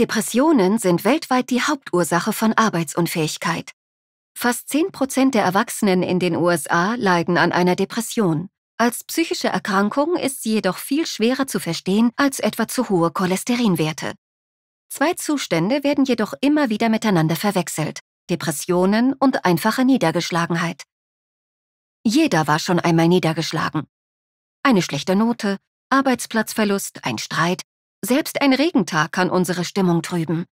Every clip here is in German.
Depressionen sind weltweit die Hauptursache von Arbeitsunfähigkeit. Fast 10 der Erwachsenen in den USA leiden an einer Depression. Als psychische Erkrankung ist sie jedoch viel schwerer zu verstehen als etwa zu hohe Cholesterinwerte. Zwei Zustände werden jedoch immer wieder miteinander verwechselt, Depressionen und einfache Niedergeschlagenheit. Jeder war schon einmal niedergeschlagen. Eine schlechte Note, Arbeitsplatzverlust, ein Streit, selbst ein Regentag kann unsere Stimmung trüben.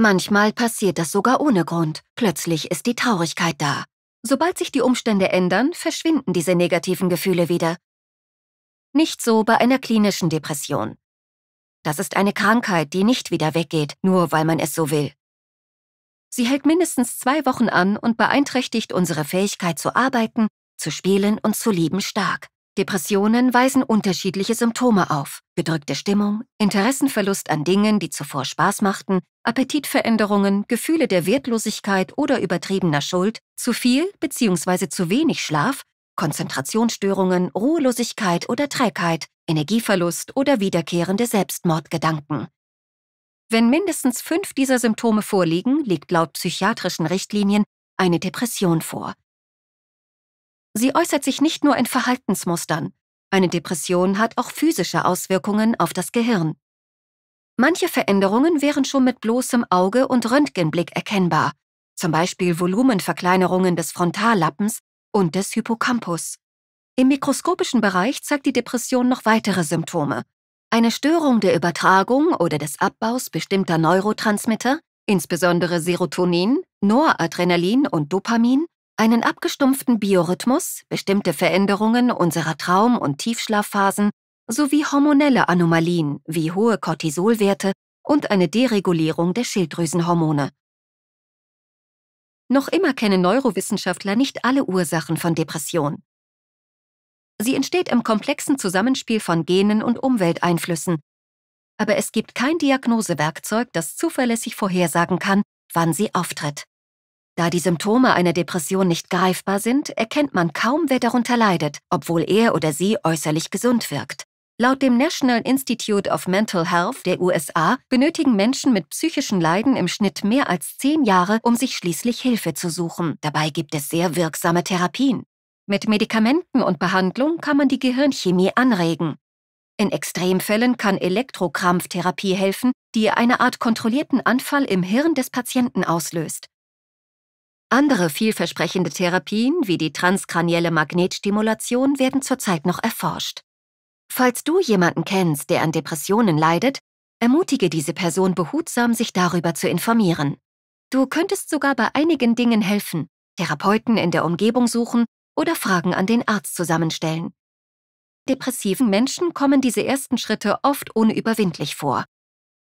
Manchmal passiert das sogar ohne Grund. Plötzlich ist die Traurigkeit da. Sobald sich die Umstände ändern, verschwinden diese negativen Gefühle wieder. Nicht so bei einer klinischen Depression. Das ist eine Krankheit, die nicht wieder weggeht, nur weil man es so will. Sie hält mindestens zwei Wochen an und beeinträchtigt unsere Fähigkeit zu arbeiten, zu spielen und zu lieben stark. Depressionen weisen unterschiedliche Symptome auf. Gedrückte Stimmung, Interessenverlust an Dingen, die zuvor Spaß machten, Appetitveränderungen, Gefühle der Wertlosigkeit oder übertriebener Schuld, zu viel bzw. zu wenig Schlaf, Konzentrationsstörungen, Ruhelosigkeit oder Trägheit, Energieverlust oder wiederkehrende Selbstmordgedanken. Wenn mindestens fünf dieser Symptome vorliegen, liegt laut psychiatrischen Richtlinien eine Depression vor. Sie äußert sich nicht nur in Verhaltensmustern. Eine Depression hat auch physische Auswirkungen auf das Gehirn. Manche Veränderungen wären schon mit bloßem Auge und Röntgenblick erkennbar, zum Beispiel Volumenverkleinerungen des Frontallappens und des Hippocampus. Im mikroskopischen Bereich zeigt die Depression noch weitere Symptome. Eine Störung der Übertragung oder des Abbaus bestimmter Neurotransmitter, insbesondere Serotonin, Noradrenalin und Dopamin, einen abgestumpften Biorhythmus, bestimmte Veränderungen unserer Traum- und Tiefschlafphasen sowie hormonelle Anomalien wie hohe Cortisolwerte und eine Deregulierung der Schilddrüsenhormone. Noch immer kennen Neurowissenschaftler nicht alle Ursachen von Depression. Sie entsteht im komplexen Zusammenspiel von Genen und Umwelteinflüssen. Aber es gibt kein Diagnosewerkzeug, das zuverlässig vorhersagen kann, wann sie auftritt. Da die Symptome einer Depression nicht greifbar sind, erkennt man kaum, wer darunter leidet, obwohl er oder sie äußerlich gesund wirkt. Laut dem National Institute of Mental Health der USA benötigen Menschen mit psychischen Leiden im Schnitt mehr als zehn Jahre, um sich schließlich Hilfe zu suchen. Dabei gibt es sehr wirksame Therapien. Mit Medikamenten und Behandlung kann man die Gehirnchemie anregen. In Extremfällen kann Elektrokrampftherapie helfen, die eine Art kontrollierten Anfall im Hirn des Patienten auslöst. Andere vielversprechende Therapien wie die transkranielle Magnetstimulation werden zurzeit noch erforscht. Falls du jemanden kennst, der an Depressionen leidet, ermutige diese Person behutsam, sich darüber zu informieren. Du könntest sogar bei einigen Dingen helfen, Therapeuten in der Umgebung suchen oder Fragen an den Arzt zusammenstellen. Depressiven Menschen kommen diese ersten Schritte oft unüberwindlich vor.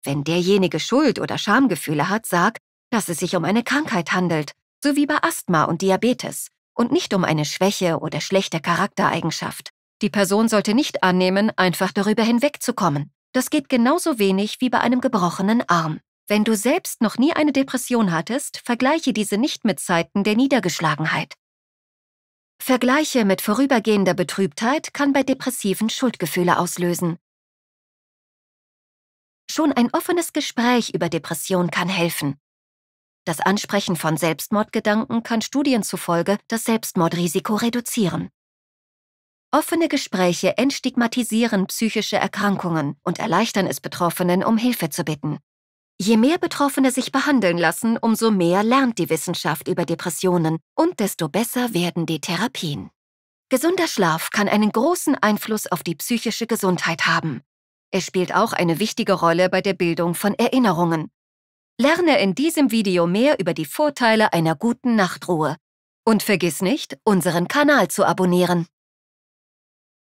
Wenn derjenige Schuld oder Schamgefühle hat, sag, dass es sich um eine Krankheit handelt sowie bei Asthma und Diabetes und nicht um eine Schwäche oder schlechte Charaktereigenschaft. Die Person sollte nicht annehmen, einfach darüber hinwegzukommen. Das geht genauso wenig wie bei einem gebrochenen Arm. Wenn du selbst noch nie eine Depression hattest, vergleiche diese nicht mit Zeiten der Niedergeschlagenheit. Vergleiche mit vorübergehender Betrübtheit kann bei Depressiven Schuldgefühle auslösen. Schon ein offenes Gespräch über Depression kann helfen. Das Ansprechen von Selbstmordgedanken kann Studien zufolge das Selbstmordrisiko reduzieren. Offene Gespräche entstigmatisieren psychische Erkrankungen und erleichtern es Betroffenen, um Hilfe zu bitten. Je mehr Betroffene sich behandeln lassen, umso mehr lernt die Wissenschaft über Depressionen und desto besser werden die Therapien. Gesunder Schlaf kann einen großen Einfluss auf die psychische Gesundheit haben. Er spielt auch eine wichtige Rolle bei der Bildung von Erinnerungen Lerne in diesem Video mehr über die Vorteile einer guten Nachtruhe. Und vergiss nicht, unseren Kanal zu abonnieren.